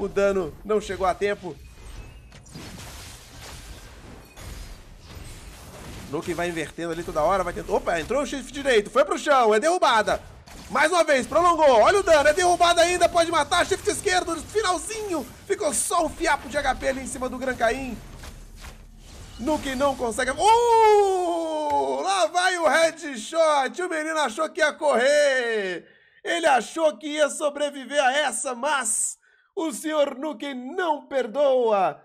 O dano não chegou a tempo. Nuken vai invertendo ali toda hora, vai tentando... Opa, entrou o shift direito, foi pro chão, é derrubada. Mais uma vez, prolongou, olha o dano, é derrubada ainda, pode matar, shift esquerdo, finalzinho. Ficou só o fiapo de HP ali em cima do Gran Caim. Nuke não consegue... Uh! Lá vai o headshot, o menino achou que ia correr. Ele achou que ia sobreviver a essa, mas o senhor Nuke não perdoa!